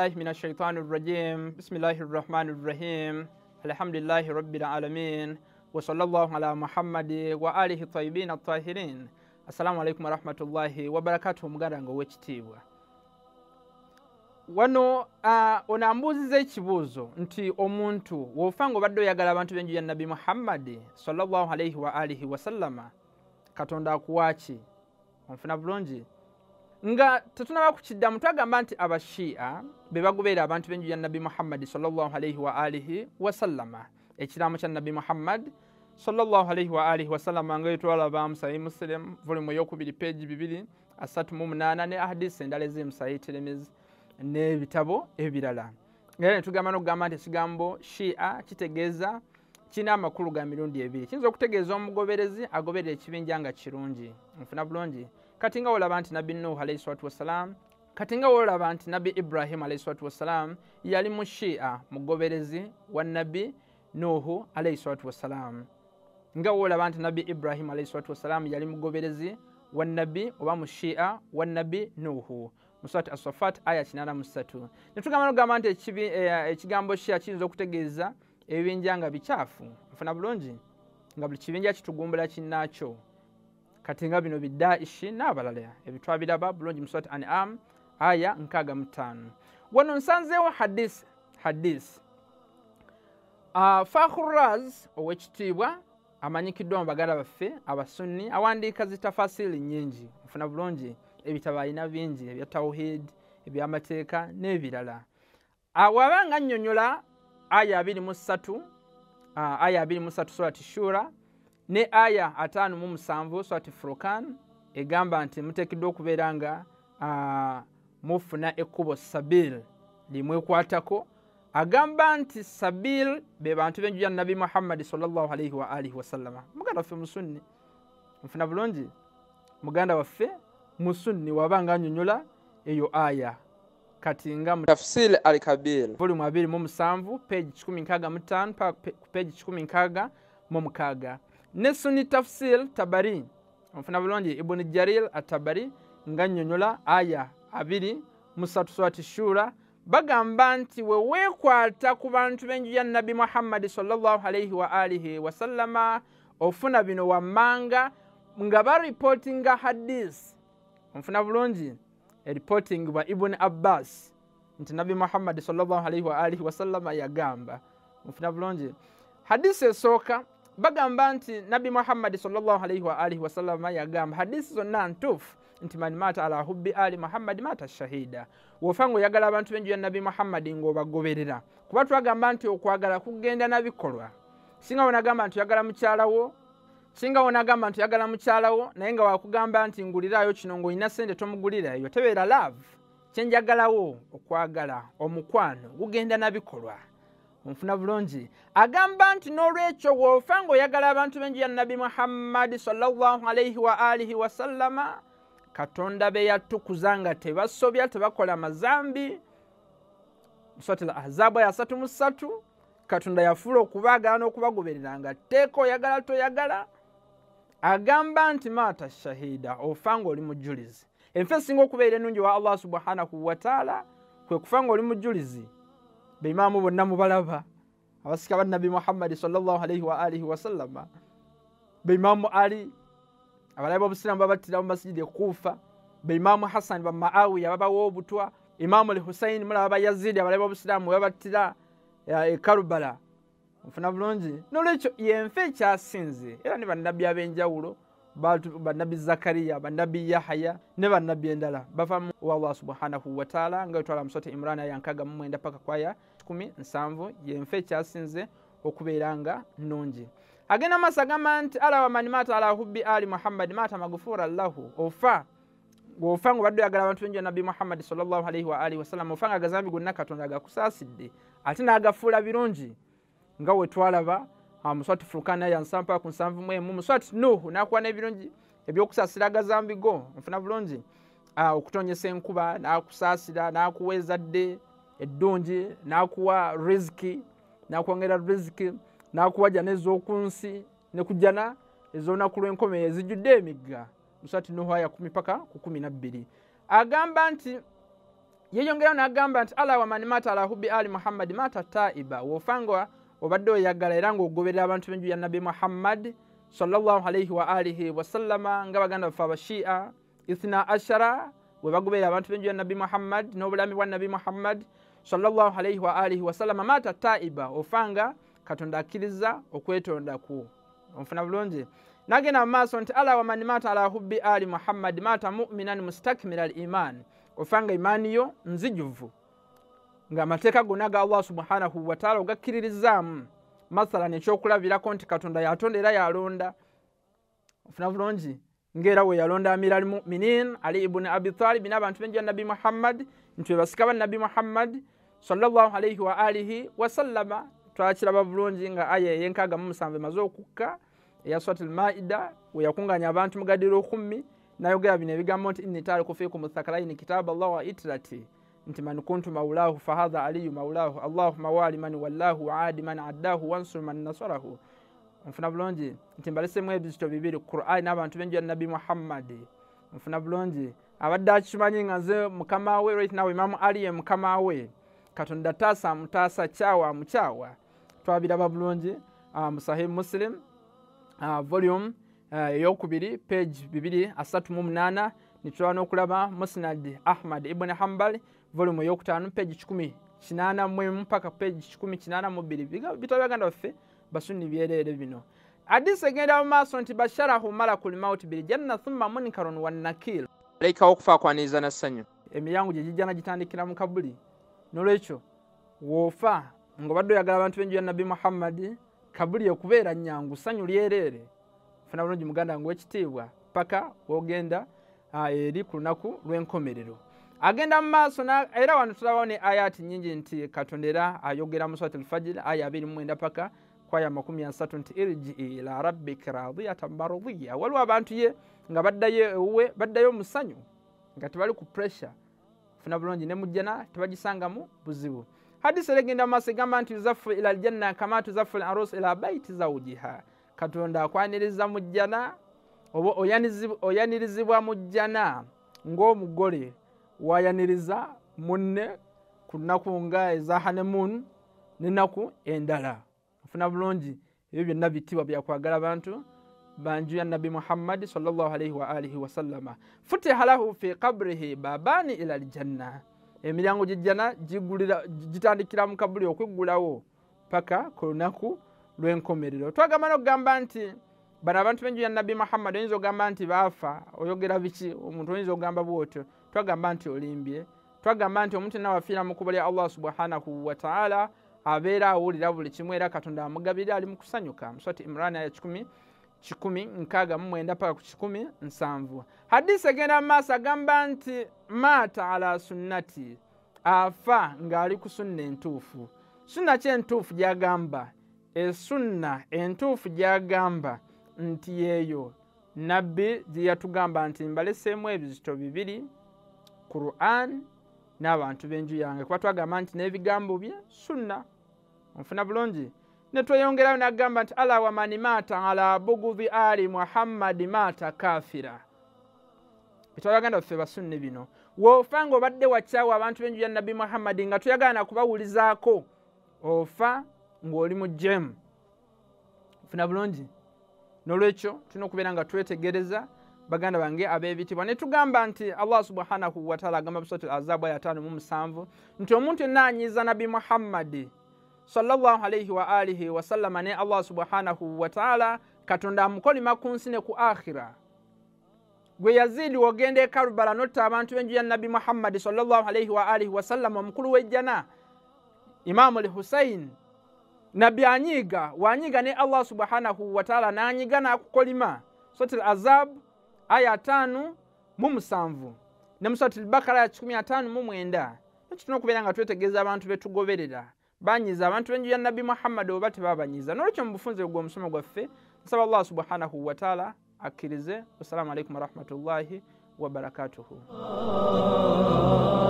billahi minash shaitani rajim bismillahi rahmani rahim alhamdulillahi rabbil alamin wa ala muhammadi wa alihi tayyibin atahirin assalamu alaikum warahmatullahi wabarakatuhu omugarango ow'ekitiibwa wano uh, ono ekibuuzo nti omuntu wofa nga obadde oyagala abantu b'enju ya nabi muhammadi sallallahu alaihi wa alihi wasallama katonda akuwa onfuna bulungi nga tetunaba kukiddamu twagamba nti abashiia be bagobeera abantu benju ya nabi muhammadi salalaalaihi wasalama ekiramu kya nabi muhammad salalaalaihi waalihi wasalama nga yetwalaba musai musilim volumu yokubiri peji bibiri asatu mumunana ne ahadisi endala ezimusai tirimizi nebitabo ebirala era netugamba nokugamba nti ekigambo shia kitegeeza kirina amakulu ga mirundi ebiri kiyinza okutegeeza omugoberezi agoberera ekibinja nga kirungi nfuna bulungi kati nga wolaba nti nabbi nuuhu alaihi salatu wassalaamu kati nga wolaba nti nabbi ibrahimu alaihi salatu wassalaamu yali mu shiia mugoberezi wa nabbi nuuhu alaihi salatu wassalaamu nga wolaba nti nabbi ibrahimu alaihi salatu wassalaamu yali mugoberezi wa nabbi oba mu shiia wa nabbi nuuhu musati assafat aya 83 netugamba nogamba nti e, ekigambo shiia kiyinza okutegeeza ebibinja nga bikyafu nfuna bulungi nga buli kibinja kitugumbula kinnaakyo kati nga bino bidaishi n'abalala ebitwabiraba bulungi musat anam aya 65 wano nsanzeewo hadis hadis uh, ah, fahuraz owekitiibwa amanyikiddwa mu baganda baffe abasunni awandiika zitafasiri nyingi nfuna bulungi ebitabo alina bingi ebya tawhid ebyamateeka n'ebirala awaba ah, nga nnyonnyola aya 23 ah, aya 23 surat shura ne aya 57 swati furukan egamba nti muteekeddwa okubeera nga mufuna ekkubo sabil limwekwatako agamba nti sabil be bantu benjuya nabi muhammadi salllahalaihi waalihi wasallama muganda waffe musunni nfuna bulungi muganda waffe musunni wabanga anyonyola eyo aya kati nga tafsir al kabir volumu 27 pagi 165 pagi 16 mukaaga ne suni tafsil tabari nfuna bulungi ibuni jaril atabari nga nnyonnyola aya abiri musatu swati shura bagamba nti weweekwata ku bantu b'enju ya nabbi muhammadi salllah alaihi wa alihi wasallama ofuna bino wammanga nga baripootinga hadisi nfuna bulungi e bwa ibuni abbas nti nabbi muhammadi salllah alaihi wa alihi wasallama yagamba nfuna bulungi hadisi esooka bagamba nti nabbi muhammadi salllah alaihi wasallama yagamba hadisi zonna ntuufu nti mani maata ala hubbi ali muhammadi maata shahida wofa ngaoyagala abantu b'enju ya nabbi muhammadi ngaobagoberera kuba twagamba nti okwagala kugenda nabikolwa bikolwa singa wonagamba nti oyagala mukyalawo singa wonagamba nti oyagala mukyalawo naye nga wakugamba nti nguliraayo kino ngaolina sente tomugulira eyo tebeera laavu kyenjagalawo okwagala omukwano gugenda nabikolwa nfuna bulungi agamba nti n'olwekyo woofa ngaoyagala abantu benji ya nabi muhammadi salllahalaihi waalihi wasallama katonda be yatukuza nga tebasobya tebakola mazambi azaabu aya satu mu satu katonda yafuula okubaagala n'okubagoberera nga tteeka oyagala toyagala agamba nti maata shahida ofa nga oli mujulizi enfa esinga okubeera enungi wa allah subhanahu wataala kwe kufa nga oli mujulizi beimaamu bonna mubalaba abasika bannabi muhammadi salllahalaihi waalihi wasalama beimaamu ali abalabi bobusiraamu babattira mu masijidi ekuufa beimaamu hasani bamaawiya babawa obutwa imaamu lhusaini mulaba bayazidi abalabi bobusiraamu webabattira ekarubala e, nfuna bulungi nolwekyo yenfa ekyasinze era ni bannabbi ab'enjawulo bannabbi zakariya bannabbi yahaya ne bannabbi endala bava mu waallah subhanahu wataala nga wetwala musota imran aya9 paka kwaya 17 yenfa ekyasinze okubeera nga nnungi agenda maaso agamba nti alawamani mata ala hubbi ali muhammadi mata magufura llahu ofa ofa ngaobadde oyagala abantu bengi nabbi muhammadi salllahalaihi waalihi wasallama ofa nga agazambi gonna katonda agakusaasidde ate n'agafuula birungi nga wetwalaba Ah, muswati furukana yansampa ku nsanvu mwemu muswati nuhu nakuwa nebirungi ebyokusasira gazambigo nfuna bulungi ah, okutonyesa enkuba nakusasira nakuwa ezadde eddungi nakuwa risiki nakwongera risiki nakuwa jana ezokunsi nekujana ezolunaku lwenkomeyo ezijjudde emigga muswati nuhu aya kumipaka ku kumi nabbiri agamba nti yeyongerao nagamba nti ala wamani mata alahubi ali muhammadi mata taiba wofangwa obadde oyagala era ng'ogoberera abantu b'enju ya nabi muhammad salllah alaihi wa alihi wasallama nga baganda bafe abashia ithina ashara webagoberera bagoberera abantu b'enju ya nabi muhammad n'obulami bwa nabi muhammad salllah alaihi wa alihi wasallama mata taiba ofanga katonda akkiriza okwetonda kwo onfuna bulungi nagenda mu maaso nti ala wamani mata ala hubbi ali muhammad mata muminan mustakmira al iman ofanga imaani yo nzijuvu ng'amateeka gonna ga allah subuhanahu wataala ogakkiririzaamu masalan ekyokulabirako nti katonda yatonda era yalonda ofuna bulungi ngaera weyalonda amiralimu minin ali ibuni abitalibi n'abantu benji anabi muhammad nti webasika banabi muhammad salllah alaihi waalihi wasalama twakiraba bulungi nga aya eyenkaga mumusanvu emaze okukka eya swatil maida weyakunganya abantu mugadiro kumi nayogera bino ebigambo nti ini taliku fikum thakalaini kitaba llah wa itirati nti man kuntu maulahu fahadha aliyu maulahu allahuma wali man wallahu waadi man addahu wansur man nasarahu nfuna bulungi nti mbalesemu ebizito bibiri quran abantu benji ya nabi muhammadi nfuna bulungi abadde akikimanyi nga nze mukama we right now imamu ali ye mukama we katonda taasa amutaasa kyawa amukyawa twabiraba bulungi uh, musahi muslim uh, volume uh, eyokubiri page bibiri asatu mu munaana nitulaba n'okulaba musnad ahmad ibuni hambali volume eyokutaano page kikumi kinaana mwemu paka page kikumi kinaana mubiri bitabo baganda baffe basuni byerere bino adisa egenda mu maaso nti basharahu malakul maut bil janna thumma munkaron wa nakil alekawo okufa kwaniriza nassanyu emiryango gye gijjana gitandikira mu kabuli nolwekyo woofa nga obadde oyagala abantu benju ya nabi muhammadi kabuli okubeera nyangu ssanyu lyereere funa bulungi muganda ngaekitiibwa paka wogenda eri ku lunaku lw'enkomerero agenda mu maaso era wano tulabawo ne ayati nyingi nti katonda era ayogera muswat lfajir aya 2mwenda paka kwaya 3 nti irji ila rabbika radiyatan maradiya waliwo abantu ye nga baddayo ewuwe baddayo musanyu nga tebali ku pressure funa bulungi ne mujjana tebagisangamu buzibu hadisi era egenda mu maaso egamba nti yuzafu ila ljanna kama tuzafu larus ila baiti zawujiha katonda akwaniriza mujjana oba oyanirizibwa mujjana ng'omugole wayaniriza munne ku nnaku nga eza hanemun nenaku endala funa bulungi ebyo byonna bitibwa byakwagala bantu banju ya nabi muhammadi sawlii wasalama futihalahu fi kabrihi babani ila ljanna emiryango gyejjana gitandikira mu kabuli okweggulawo paka ku lunaku lwenkomerero twagamba nokugamba nti bano abantu benju ya nabi muhammadi oyinza ogamba nti baafa oyogera biki omuntu oyinza ogamba bwotyo twagamba nti olimbye twagamba nti omuntu yenna wafiira mukuba lya allah subhanahu wataala abeera awulira buli kimu era katonda amugabirira ali mukusanyuka musoti imran aya 1697 hadisi egenda mumaaso agamba nti maata ala sunnati afa ng'ali ku sunna entuufu sunna ki entuufu gyagamba esunna entuufu gyagamba nti yeeyo nabbi gyeyatugamba nti mbaleseemu ebizito bibiri quran n'abantu b'enju yange kuba twagamba nti n'ebigambo bye sunna onfuna bulungi netweyongerayo n'agamba nti ala wamani maata ala bugudhi ali muhammadi maata kafira etwabaganda baffe basunni bino woofa nga obadde wakyawo abantu b'enju ya nabbi muhammadi nga tuyagala nakubawulizaako ofa ng'oli mu jemu funa bulungi n'olwekyo tulina okubeera nga twetegereza baganda bange abebitibwa ne tugamba nti allah subhanahu wataala agamba busati azabu aya ataano mu musanvu nti omuntu yenna nabi muhammadi salllah alaihi wa alihi wasallama ne allah subhanahu wataala katonda amukolima ku nsi ne ku akhira gwe yazidi ogenda ekarubala notta abantu b'enju ya nabi muhammadi salllah alaihi wa alihi wasallama omukulu w'ejjana imamu l husaini nabbi anyiiga wanyiiga ne allah subhanahu wataala n'anyiiga n'akukolima sotil azabu aya ataanu mu musanvu nemusati bakala ya kikumi ataanu mu mwenda ekyo tulina okubeera nga twetegeeza abantu betugoberera banyiza abantu benju ya nabbi muhammadi oba tebabanyiza n'olwekyo mu bufunze gw'omusomo gwaffe nsaba allah subhanahu wataala akkirize wassalaamu aleikum warahmatullahi wabarakatuhu oh.